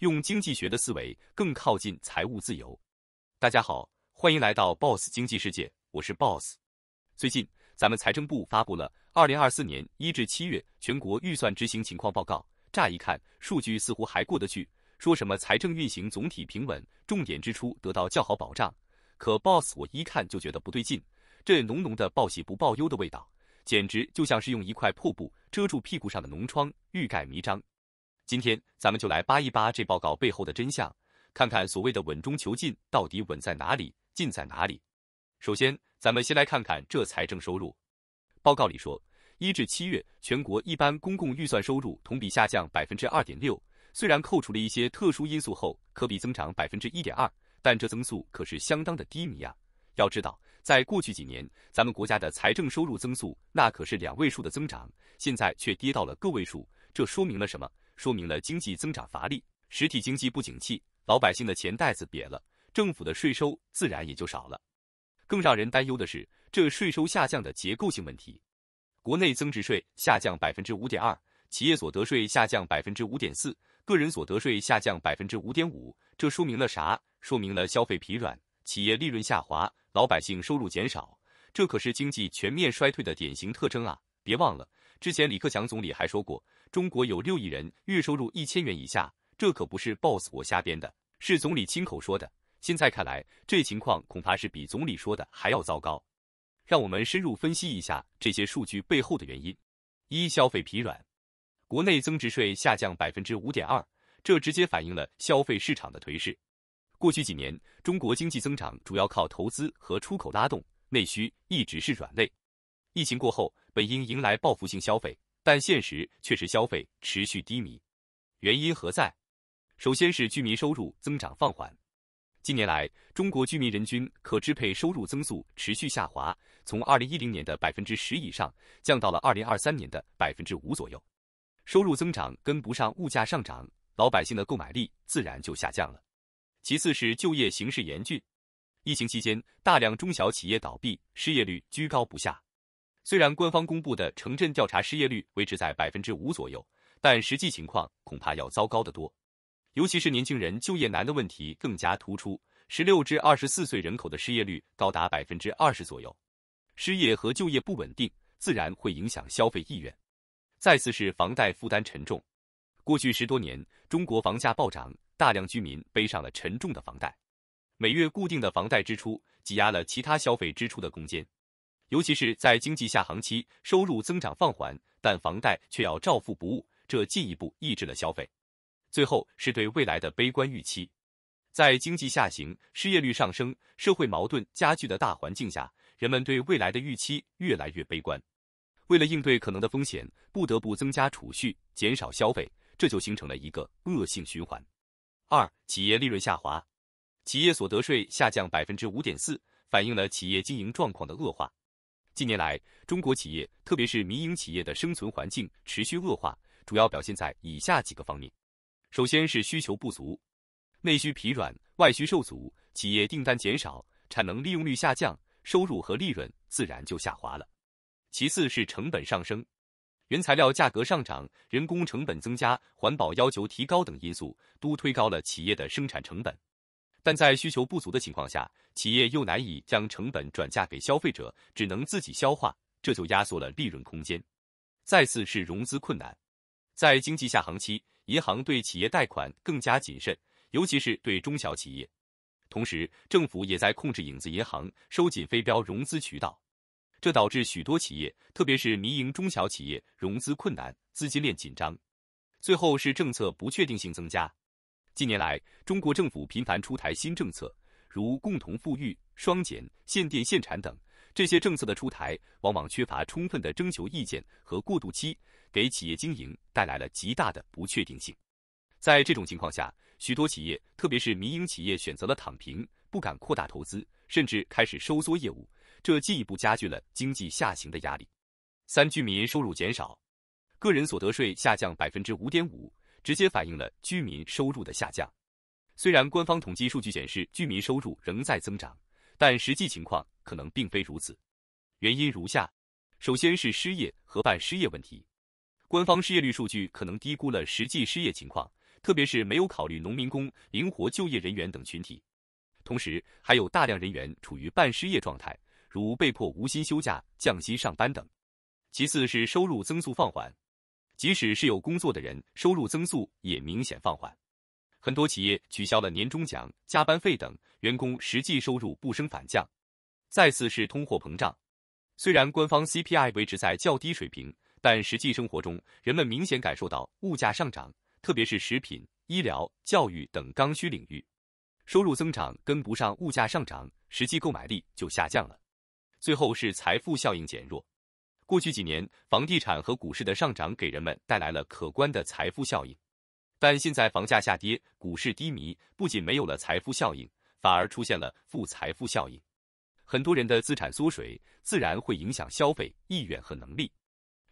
用经济学的思维更靠近财务自由。大家好，欢迎来到 Boss 经济世界，我是 Boss。最近，咱们财政部发布了2024年1至7月全国预算执行情况报告。乍一看，数据似乎还过得去，说什么财政运行总体平稳，重点支出得到较好保障。可 Boss，我一看就觉得不对劲，这浓浓的报喜不报忧的味道，简直就像是用一块破布遮住屁股上的脓疮，欲盖弥彰。今天咱们就来扒一扒这报告背后的真相，看看所谓的稳中求进到底稳在哪里，进在哪里。首先，咱们先来看看这财政收入。报告里说，一至七月全国一般公共预算收入同比下降百分之二点六，虽然扣除了一些特殊因素后可比增长百分之一点二，但这增速可是相当的低迷啊。要知道，在过去几年，咱们国家的财政收入增速那可是两位数的增长，现在却跌到了个位数，这说明了什么？说明了经济增长乏力，实体经济不景气，老百姓的钱袋子瘪了，政府的税收自然也就少了。更让人担忧的是，这税收下降的结构性问题。国内增值税下降百分之五点二，企业所得税下降百分之五点四，个人所得税下降百分之五点五。这说明了啥？说明了消费疲软，企业利润下滑，老百姓收入减少。这可是经济全面衰退的典型特征啊！别忘了，之前李克强总理还说过。中国有六亿人月收入一千元以下，这可不是 boss 我瞎编的，是总理亲口说的。现在看来，这情况恐怕是比总理说的还要糟糕。让我们深入分析一下这些数据背后的原因。一、消费疲软，国内增值税下降百分之五点二，这直接反映了消费市场的颓势。过去几年，中国经济增长主要靠投资和出口拉动，内需一直是软肋。疫情过后，本应迎来报复性消费。但现实却是消费持续低迷，原因何在？首先是居民收入增长放缓。近年来，中国居民人均可支配收入增速持续下滑，从二零一零年的百分之十以上，降到了二零二三年的百分之五左右。收入增长跟不上物价上涨，老百姓的购买力自然就下降了。其次是就业形势严峻，疫情期间大量中小企业倒闭，失业率居高不下。虽然官方公布的城镇调查失业率维持在百分之五左右，但实际情况恐怕要糟糕得多。尤其是年轻人就业难的问题更加突出，十六至二十四岁人口的失业率高达百分之二十左右。失业和就业不稳定，自然会影响消费意愿。再次是房贷负担沉重，过去十多年，中国房价暴涨，大量居民背上了沉重的房贷，每月固定的房贷支出挤压了其他消费支出的空间。尤其是在经济下行期，收入增长放缓，但房贷却要照付不误，这进一步抑制了消费。最后是对未来的悲观预期。在经济下行、失业率上升、社会矛盾加剧的大环境下，人们对未来的预期越来越悲观。为了应对可能的风险，不得不增加储蓄、减少消费，这就形成了一个恶性循环。二、企业利润下滑，企业所得税下降百分之五点四，反映了企业经营状况的恶化。近年来，中国企业，特别是民营企业的生存环境持续恶化，主要表现在以下几个方面：首先是需求不足，内需疲软，外需受阻，企业订单减少，产能利用率下降，收入和利润自然就下滑了。其次是成本上升，原材料价格上涨，人工成本增加，环保要求提高等因素，都推高了企业的生产成本。但在需求不足的情况下，企业又难以将成本转嫁给消费者，只能自己消化，这就压缩了利润空间。再次是融资困难，在经济下行期，银行对企业贷款更加谨慎，尤其是对中小企业。同时，政府也在控制影子银行，收紧非标融资渠道，这导致许多企业，特别是民营中小企业，融资困难，资金链紧张。最后是政策不确定性增加。近年来，中国政府频繁出台新政策，如共同富裕、双减、限电、限产等。这些政策的出台往往缺乏充分的征求意见和过渡期，给企业经营带来了极大的不确定性。在这种情况下，许多企业，特别是民营企业，选择了躺平，不敢扩大投资，甚至开始收缩业务，这进一步加剧了经济下行的压力。三居民收入减少，个人所得税下降百分之五点五。直接反映了居民收入的下降。虽然官方统计数据显示居民收入仍在增长，但实际情况可能并非如此。原因如下：首先是失业和半失业问题，官方失业率数据可能低估了实际失业情况，特别是没有考虑农民工、灵活就业人员等群体。同时，还有大量人员处于半失业状态，如被迫无薪休假、降薪上班等。其次是收入增速放缓。即使是有工作的人，收入增速也明显放缓。很多企业取消了年终奖、加班费等，员工实际收入不升反降。再次是通货膨胀，虽然官方 CPI 维持在较低水平，但实际生活中，人们明显感受到物价上涨，特别是食品、医疗、教育等刚需领域。收入增长跟不上物价上涨，实际购买力就下降了。最后是财富效应减弱。过去几年，房地产和股市的上涨给人们带来了可观的财富效应，但现在房价下跌，股市低迷，不仅没有了财富效应，反而出现了负财富效应。很多人的资产缩水，自然会影响消费意愿和能力。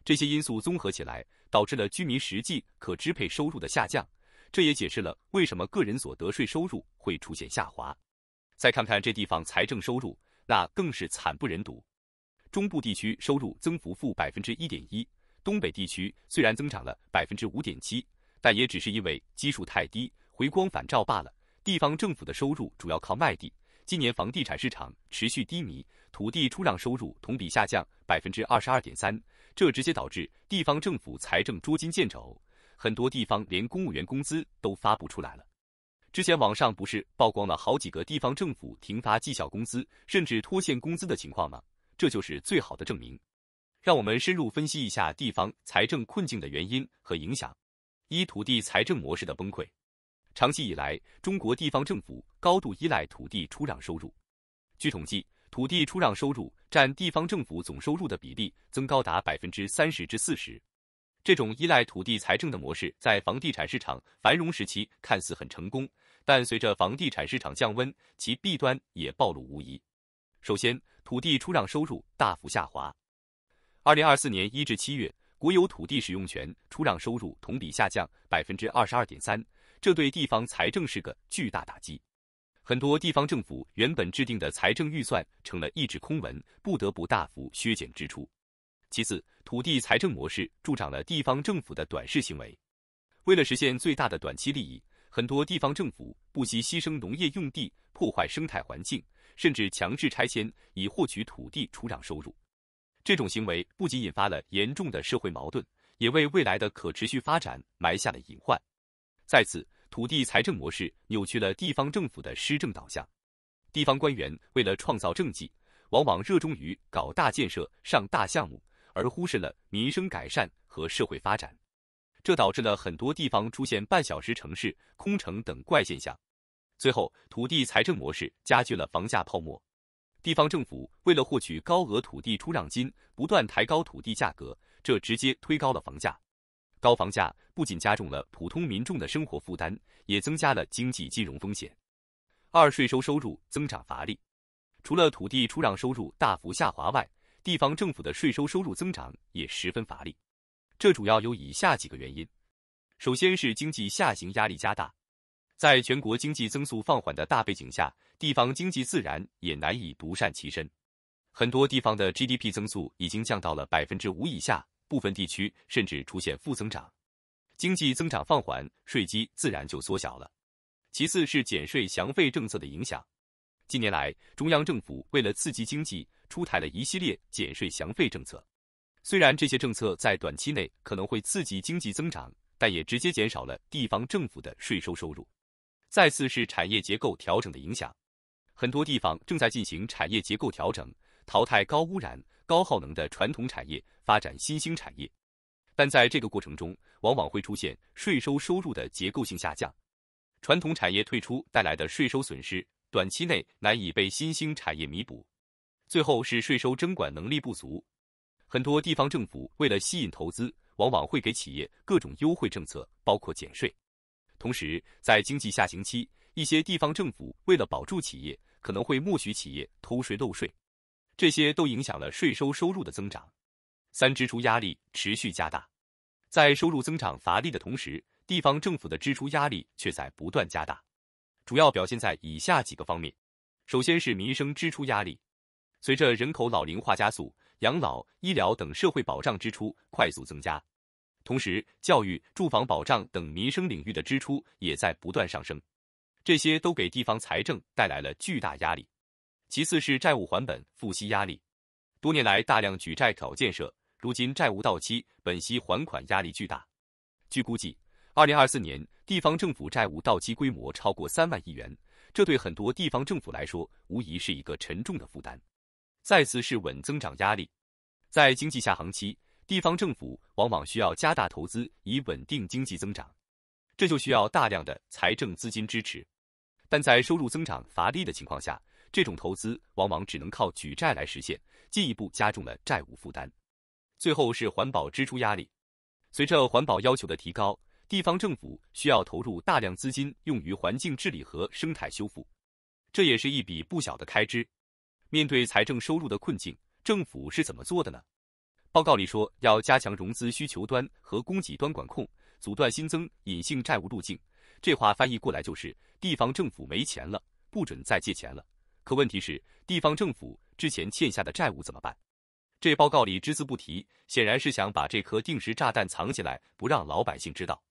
这些因素综合起来，导致了居民实际可支配收入的下降，这也解释了为什么个人所得税收入会出现下滑。再看看这地方财政收入，那更是惨不忍睹。中部地区收入增幅负百分之一点一，东北地区虽然增长了百分之五点七，但也只是因为基数太低，回光返照罢了。地方政府的收入主要靠卖地，今年房地产市场持续低迷，土地出让收入同比下降百分之二十二点三，这直接导致地方政府财政捉襟见肘，很多地方连公务员工资都发不出来了。之前网上不是曝光了好几个地方政府停发绩效工资，甚至拖欠工资的情况吗？这就是最好的证明。让我们深入分析一下地方财政困境的原因和影响。一、土地财政模式的崩溃。长期以来，中国地方政府高度依赖土地出让收入。据统计，土地出让收入占地方政府总收入的比例增高达百分之三十至四十。这种依赖土地财政的模式，在房地产市场繁荣时期看似很成功，但随着房地产市场降温，其弊端也暴露无遗。首先，土地出让收入大幅下滑。二零二四年一至七月，国有土地使用权出让收入同比下降百分之二十二点三，这对地方财政是个巨大打击。很多地方政府原本制定的财政预算成了一纸空文，不得不大幅削减支出。其次，土地财政模式助长了地方政府的短视行为。为了实现最大的短期利益，很多地方政府不惜牺牲农业用地，破坏生态环境。甚至强制拆迁以获取土地出让收入，这种行为不仅引发了严重的社会矛盾，也为未来的可持续发展埋下了隐患。再次，土地财政模式扭曲了地方政府的施政导向，地方官员为了创造政绩，往往热衷于搞大建设、上大项目，而忽视了民生改善和社会发展，这导致了很多地方出现半小时城市、空城等怪现象。最后，土地财政模式加剧了房价泡沫。地方政府为了获取高额土地出让金，不断抬高土地价格，这直接推高了房价。高房价不仅加重了普通民众的生活负担，也增加了经济金融风险。二，税收收入增长乏力。除了土地出让收入大幅下滑外，地方政府的税收收入增长也十分乏力。这主要有以下几个原因：首先是经济下行压力加大。在全国经济增速放缓的大背景下，地方经济自然也难以独善其身。很多地方的 GDP 增速已经降到了百分之五以下，部分地区甚至出现负增长。经济增长放缓，税基自然就缩小了。其次是减税降费政策的影响。近年来，中央政府为了刺激经济，出台了一系列减税降费政策。虽然这些政策在短期内可能会刺激经济增长，但也直接减少了地方政府的税收收入。再次是产业结构调整的影响，很多地方正在进行产业结构调整，淘汰高污染、高耗能的传统产业，发展新兴产业。但在这个过程中，往往会出现税收收入的结构性下降，传统产业退出带来的税收损失，短期内难以被新兴产业弥补。最后是税收征管能力不足，很多地方政府为了吸引投资，往往会给企业各种优惠政策，包括减税。同时，在经济下行期，一些地方政府为了保住企业，可能会默许企业偷税漏税，这些都影响了税收收入的增长。三、支出压力持续加大，在收入增长乏力的同时，地方政府的支出压力却在不断加大，主要表现在以下几个方面：首先是民生支出压力，随着人口老龄化加速，养老、医疗等社会保障支出快速增加。同时，教育、住房保障等民生领域的支出也在不断上升，这些都给地方财政带来了巨大压力。其次是债务还本付息压力，多年来大量举债搞建设，如今债务到期，本息还款压力巨大。据估计，二零二四年地方政府债务到期规模超过三万亿元，这对很多地方政府来说无疑是一个沉重的负担。再次是稳增长压力，在经济下行期。地方政府往往需要加大投资以稳定经济增长，这就需要大量的财政资金支持。但在收入增长乏力的情况下，这种投资往往只能靠举债来实现，进一步加重了债务负担。最后是环保支出压力，随着环保要求的提高，地方政府需要投入大量资金用于环境治理和生态修复，这也是一笔不小的开支。面对财政收入的困境，政府是怎么做的呢？报告里说要加强融资需求端和供给端管控，阻断新增隐性债务路径。这话翻译过来就是地方政府没钱了，不准再借钱了。可问题是，地方政府之前欠下的债务怎么办？这报告里只字不提，显然是想把这颗定时炸弹藏起来，不让老百姓知道。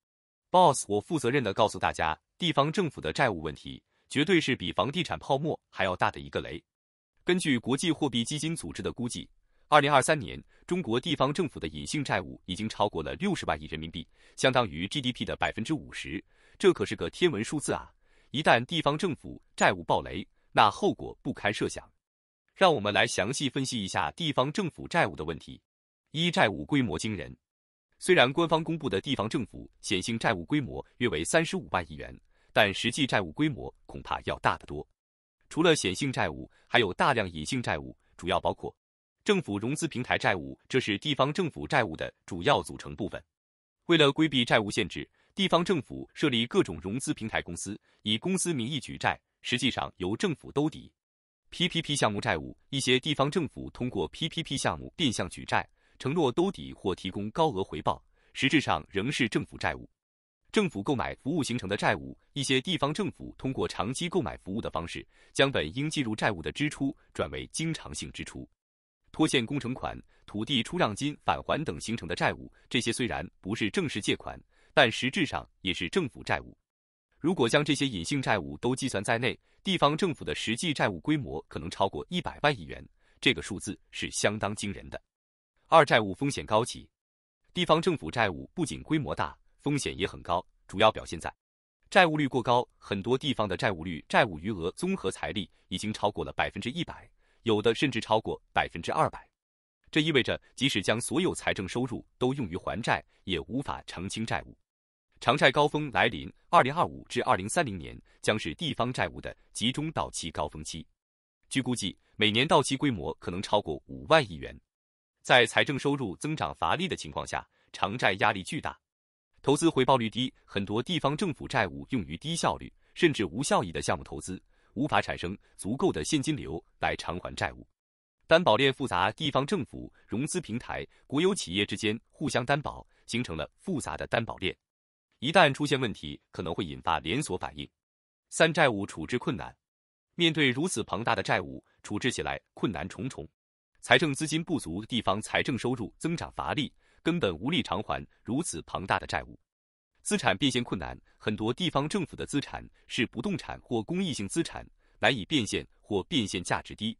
Boss，我负责任的告诉大家，地方政府的债务问题绝对是比房地产泡沫还要大的一个雷。根据国际货币基金组织的估计。二零二三年，中国地方政府的隐性债务已经超过了六十万亿人民币，相当于 GDP 的百分之五十，这可是个天文数字啊！一旦地方政府债务暴雷，那后果不堪设想。让我们来详细分析一下地方政府债务的问题。一、债务规模惊人。虽然官方公布的地方政府显性债务规模约为三十五万亿元，但实际债务规模恐怕要大得多。除了显性债务，还有大量隐性债务，主要包括。政府融资平台债务，这是地方政府债务的主要组成部分。为了规避债务限制，地方政府设立各种融资平台公司，以公司名义举债，实际上由政府兜底。PPP 项目债务，一些地方政府通过 PPP 项目变相举债，承诺兜底或提供高额回报，实质上仍是政府债务。政府购买服务形成的债务，一些地方政府通过长期购买服务的方式，将本应计入债务的支出转为经常性支出。拖欠工程款、土地出让金返还等形成的债务，这些虽然不是正式借款，但实质上也是政府债务。如果将这些隐性债务都计算在内，地方政府的实际债务规模可能超过一百万亿元，这个数字是相当惊人的。二、债务风险高企，地方政府债务不仅规模大，风险也很高，主要表现在债务率过高，很多地方的债务率、债务余额、综合财力已经超过了百分之一百。有的甚至超过百分之二百，这意味着即使将所有财政收入都用于还债，也无法偿清债务。偿债高峰来临，二零二五至二零三零年将是地方债务的集中到期高峰期。据估计，每年到期规模可能超过五万亿元。在财政收入增长乏力的情况下，偿债压力巨大，投资回报率低，很多地方政府债务用于低效率甚至无效益的项目投资。无法产生足够的现金流来偿还债务，担保链复杂，地方政府、融资平台、国有企业之间互相担保，形成了复杂的担保链。一旦出现问题，可能会引发连锁反应。三、债务处置困难，面对如此庞大的债务，处置起来困难重重。财政资金不足，地方财政收入增长乏力，根本无力偿还如此庞大的债务。资产变现困难，很多地方政府的资产是不动产或公益性资产，难以变现或变现价值低。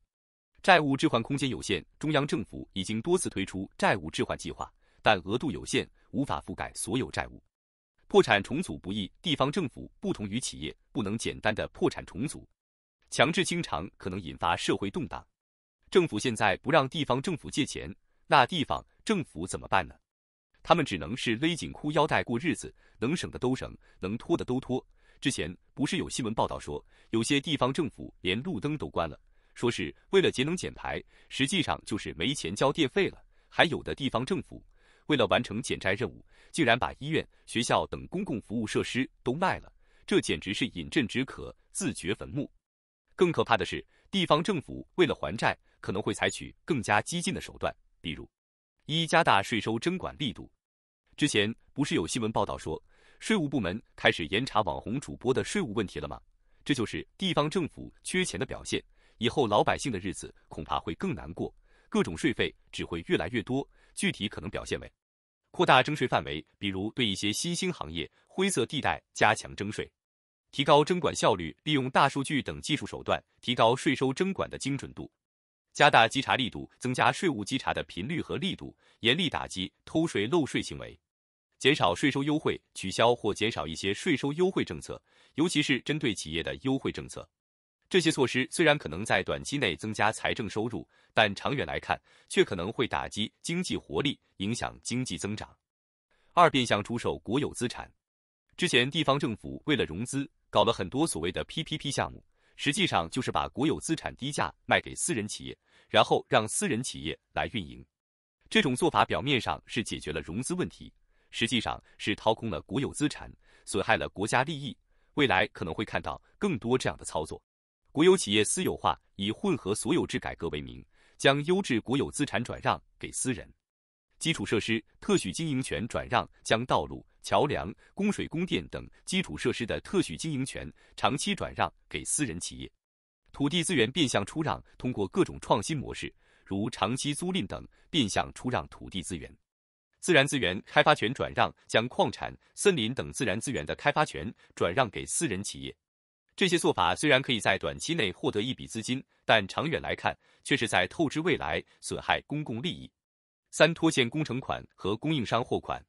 债务置换空间有限，中央政府已经多次推出债务置换计划，但额度有限，无法覆盖所有债务。破产重组不易，地方政府不同于企业，不能简单的破产重组，强制清偿可能引发社会动荡。政府现在不让地方政府借钱，那地方政府怎么办呢？他们只能是勒紧裤腰带过日子，能省的都省，能拖的都拖。之前不是有新闻报道说，有些地方政府连路灯都关了，说是为了节能减排，实际上就是没钱交电费了。还有的地方政府为了完成减债任务，竟然把医院、学校等公共服务设施都卖了，这简直是饮鸩止渴、自掘坟墓。更可怕的是，地方政府为了还债，可能会采取更加激进的手段，比如。一加大税收征管力度，之前不是有新闻报道说税务部门开始严查网红主播的税务问题了吗？这就是地方政府缺钱的表现，以后老百姓的日子恐怕会更难过，各种税费只会越来越多。具体可能表现为扩大征税范围，比如对一些新兴行业、灰色地带加强征税，提高征管效率，利用大数据等技术手段提高税收征管的精准度。加大稽查力度，增加税务稽查的频率和力度，严厉打击偷税漏税行为，减少税收优惠，取消或减少一些税收优惠政策，尤其是针对企业的优惠政策。这些措施虽然可能在短期内增加财政收入，但长远来看却可能会打击经济活力，影响经济增长。二、变相出售国有资产。之前地方政府为了融资，搞了很多所谓的 PPP 项目。实际上就是把国有资产低价卖给私人企业，然后让私人企业来运营。这种做法表面上是解决了融资问题，实际上是掏空了国有资产，损害了国家利益。未来可能会看到更多这样的操作。国有企业私有化，以混合所有制改革为名，将优质国有资产转让给私人；基础设施特许经营权转让，将道路。桥梁、供水、供电等基础设施的特许经营权长期转让给私人企业，土地资源变相出让，通过各种创新模式，如长期租赁等，变相出让土地资源；自然资源开发权转让，将矿产、森林等自然资源的开发权转让给私人企业。这些做法虽然可以在短期内获得一笔资金，但长远来看却是在透支未来，损害公共利益。三、拖欠工程款和供应商货款。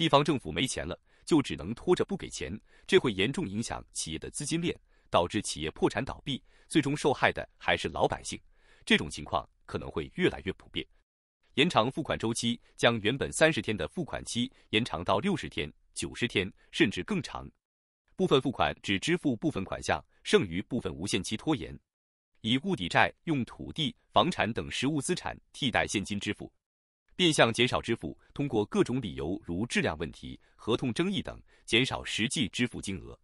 地方政府没钱了，就只能拖着不给钱，这会严重影响企业的资金链，导致企业破产倒闭，最终受害的还是老百姓。这种情况可能会越来越普遍。延长付款周期，将原本三十天的付款期延长到六十天、九十天，甚至更长。部分付款只支付部分款项，剩余部分无限期拖延。以物抵债，用土地、房产等实物资产替代现金支付。变相减少支付，通过各种理由如质量问题、合同争议等减少实际支付金额。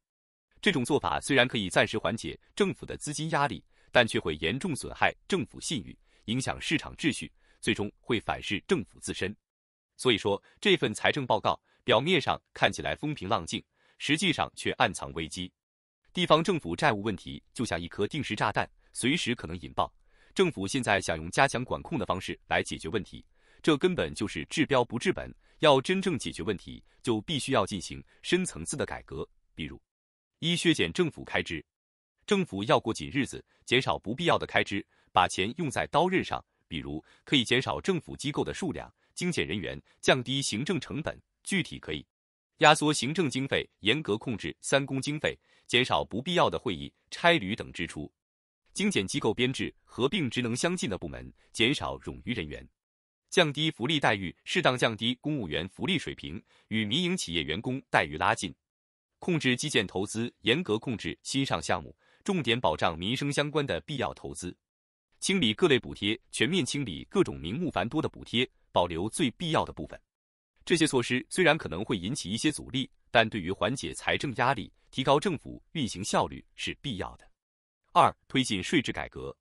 这种做法虽然可以暂时缓解政府的资金压力，但却会严重损害政府信誉，影响市场秩序，最终会反噬政府自身。所以说，这份财政报告表面上看起来风平浪静，实际上却暗藏危机。地方政府债务问题就像一颗定时炸弹，随时可能引爆。政府现在想用加强管控的方式来解决问题。这根本就是治标不治本，要真正解决问题，就必须要进行深层次的改革。比如，一削减政府开支，政府要过紧日子，减少不必要的开支，把钱用在刀刃上。比如，可以减少政府机构的数量，精简人员，降低行政成本。具体可以压缩行政经费，严格控制三公经费，减少不必要的会议、差旅等支出，精简机构编制，合并职能相近的部门，减少冗余人员。降低福利待遇，适当降低公务员福利水平，与民营企业员工待遇拉近；控制基建投资，严格控制新上项目，重点保障民生相关的必要投资；清理各类补贴，全面清理各种名目繁多的补贴，保留最必要的部分。这些措施虽然可能会引起一些阻力，但对于缓解财政压力、提高政府运行效率是必要的。二、推进税制改革，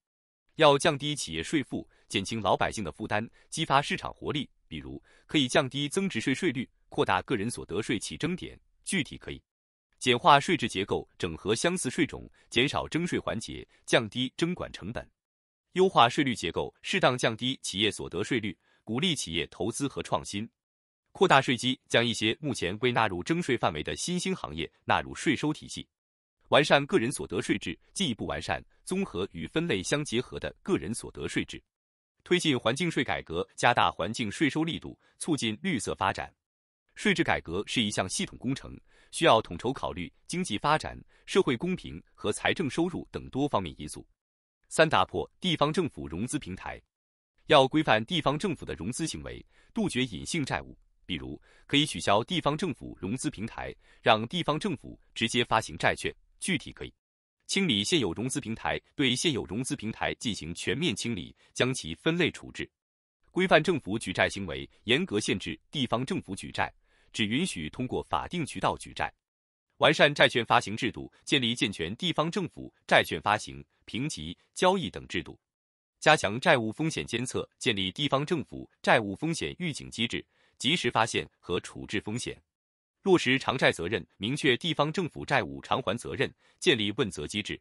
要降低企业税负。减轻老百姓的负担，激发市场活力。比如，可以降低增值税税率，扩大个人所得税起征点。具体可以简化税制结构，整合相似税种，减少征税环节，降低征管成本；优化税率结构，适当降低企业所得税率，鼓励企业投资和创新；扩大税基，将一些目前未纳入征税范围的新兴行业纳入税收体系；完善个人所得税制，进一步完善综合与分类相结合的个人所得税制。推进环境税改革，加大环境税收力度，促进绿色发展。税制改革是一项系统工程，需要统筹考虑经济发展、社会公平和财政收入等多方面因素。三、打破地方政府融资平台，要规范地方政府的融资行为，杜绝隐性债务。比如，可以取消地方政府融资平台，让地方政府直接发行债券。具体可以。清理现有融资平台，对现有融资平台进行全面清理，将其分类处置；规范政府举债行为，严格限制地方政府举债，只允许通过法定渠道举债；完善债券发行制度，建立健全地方政府债券发行、评级、交易等制度；加强债务风险监测，建立地方政府债务风险预警机制，及时发现和处置风险。落实偿债责任，明确地方政府债务偿还责任，建立问责机制。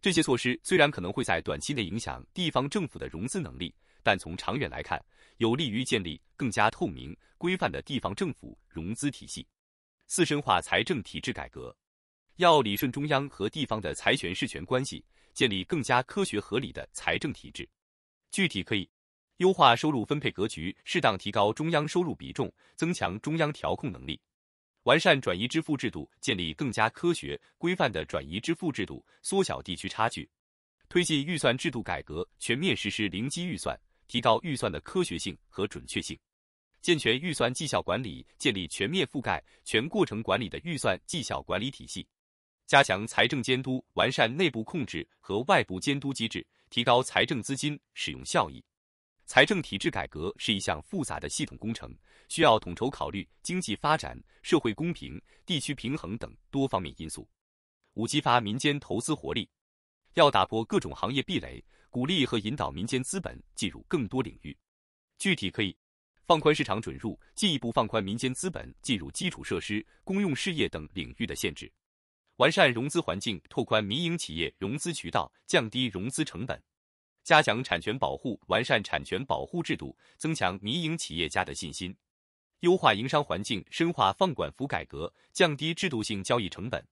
这些措施虽然可能会在短期内影响地方政府的融资能力，但从长远来看，有利于建立更加透明、规范的地方政府融资体系。四、深化财政体制改革，要理顺中央和地方的财权事权关系，建立更加科学合理的财政体制。具体可以优化收入分配格局，适当提高中央收入比重，增强中央调控能力。完善转移支付制度，建立更加科学规范的转移支付制度，缩小地区差距；推进预算制度改革，全面实施零基预算，提高预算的科学性和准确性；健全预算绩效管理，建立全面覆盖、全过程管理的预算绩效管理体系；加强财政监督，完善内部控制和外部监督机制，提高财政资金使用效益。财政体制改革是一项复杂的系统工程，需要统筹考虑经济发展、社会公平、地区平衡等多方面因素。五、激发民间投资活力，要打破各种行业壁垒，鼓励和引导民间资本进入更多领域。具体可以放宽市场准入，进一步放宽民间资本进入基础设施、公用事业等领域的限制，完善融资环境，拓宽民营企业融资渠道，降低融资成本。加强产权保护，完善产权保护制度，增强民营企业家的信心；优化营商环境，深化放管服改革，降低制度性交易成本；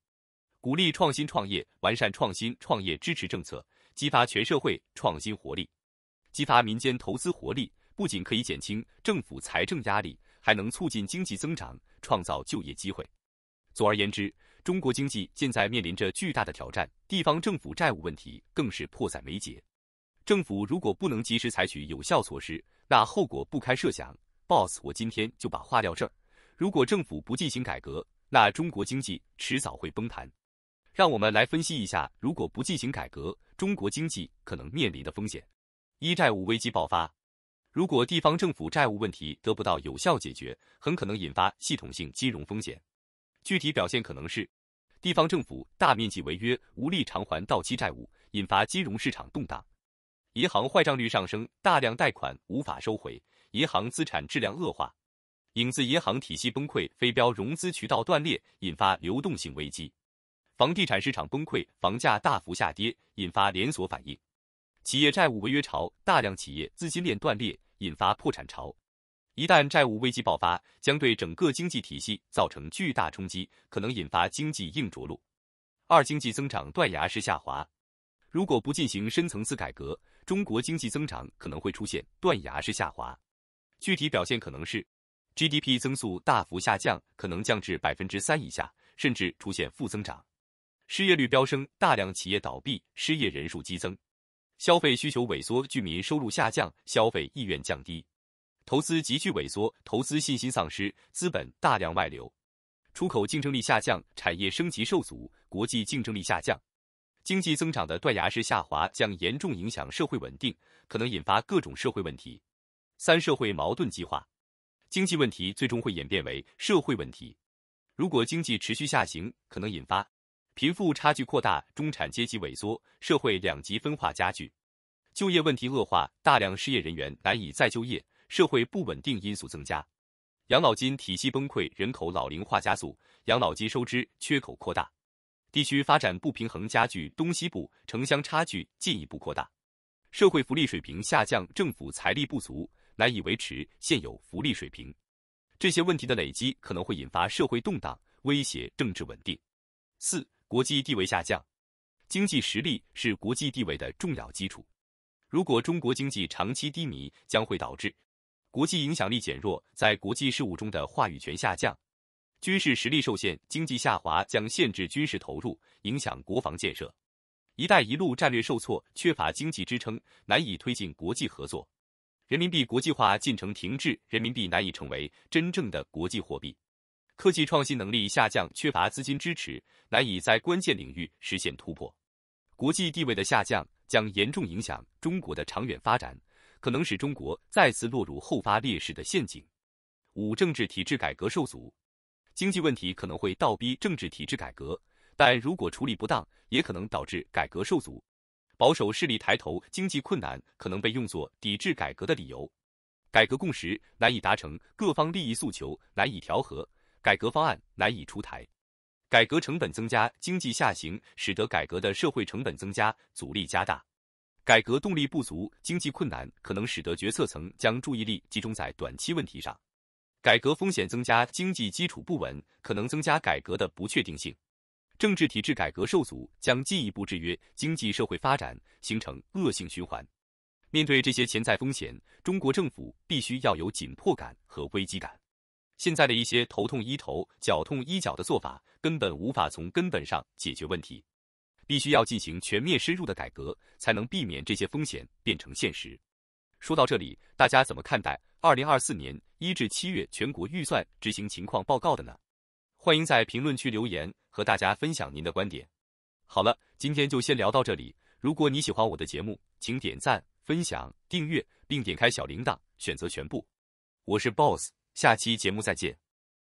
鼓励创新创业，完善创新创业支持政策，激发全社会创新活力，激发民间投资活力。不仅可以减轻政府财政压力，还能促进经济增长，创造就业机会。总而言之，中国经济现在面临着巨大的挑战，地方政府债务问题更是迫在眉睫。政府如果不能及时采取有效措施，那后果不堪设想。Boss，我今天就把话撂这儿。如果政府不进行改革，那中国经济迟早会崩盘。让我们来分析一下，如果不进行改革，中国经济可能面临的风险：一、债务危机爆发。如果地方政府债务问题得不到有效解决，很可能引发系统性金融风险。具体表现可能是，地方政府大面积违约，无力偿还到期债务，引发金融市场动荡。银行坏账率上升，大量贷款无法收回，银行资产质量恶化，影子银行体系崩溃，非标融资渠道断裂，引发流动性危机；房地产市场崩溃，房价大幅下跌，引发连锁反应；企业债务违约潮，大量企业资金链断裂，引发破产潮。一旦债务危机爆发，将对整个经济体系造成巨大冲击，可能引发经济硬着陆。二、经济增长断崖式下滑，如果不进行深层次改革，中国经济增长可能会出现断崖式下滑，具体表现可能是 GDP 增速大幅下降，可能降至百分之三以下，甚至出现负增长；失业率飙升，大量企业倒闭，失业人数激增；消费需求萎缩，居民收入下降，消费意愿降低；投资急剧萎缩，投资信心丧失，资本大量外流；出口竞争力下降，产业升级受阻，国际竞争力下降。经济增长的断崖式下滑将严重影响社会稳定，可能引发各种社会问题。三、社会矛盾激化，经济问题最终会演变为社会问题。如果经济持续下行，可能引发贫富差距扩大、中产阶级萎缩、社会两极分化加剧、就业问题恶化、大量失业人员难以再就业、社会不稳定因素增加、养老金体系崩溃、人口老龄化加速、养老金收支缺口扩大。地区发展不平衡加剧，东西部城乡差距进一步扩大，社会福利水平下降，政府财力不足，难以维持现有福利水平。这些问题的累积可能会引发社会动荡，威胁政治稳定。四、国际地位下降，经济实力是国际地位的重要基础。如果中国经济长期低迷，将会导致国际影响力减弱，在国际事务中的话语权下降。军事实力受限，经济下滑将限制军事投入，影响国防建设；“一带一路”战略受挫，缺乏经济支撑，难以推进国际合作；人民币国际化进程停滞，人民币难以成为真正的国际货币；科技创新能力下降，缺乏资金支持，难以在关键领域实现突破；国际地位的下降将严重影响中国的长远发展，可能使中国再次落入后发劣势的陷阱。五、政治体制改革受阻。经济问题可能会倒逼政治体制改革，但如果处理不当，也可能导致改革受阻。保守势力抬头，经济困难可能被用作抵制改革的理由。改革共识难以达成，各方利益诉求难以调和，改革方案难以出台。改革成本增加，经济下行使得改革的社会成本增加，阻力加大。改革动力不足，经济困难可能使得决策层将注意力集中在短期问题上。改革风险增加，经济基础不稳，可能增加改革的不确定性；政治体制改革受阻，将进一步制约经济社会发展，形成恶性循环。面对这些潜在风险，中国政府必须要有紧迫感和危机感。现在的一些头痛医头、脚痛医脚的做法，根本无法从根本上解决问题，必须要进行全面深入的改革，才能避免这些风险变成现实。说到这里，大家怎么看待？二零二四年一至七月全国预算执行情况报告的呢？欢迎在评论区留言，和大家分享您的观点。好了，今天就先聊到这里。如果你喜欢我的节目，请点赞、分享、订阅，并点开小铃铛，选择全部。我是 BOSS，下期节目再见。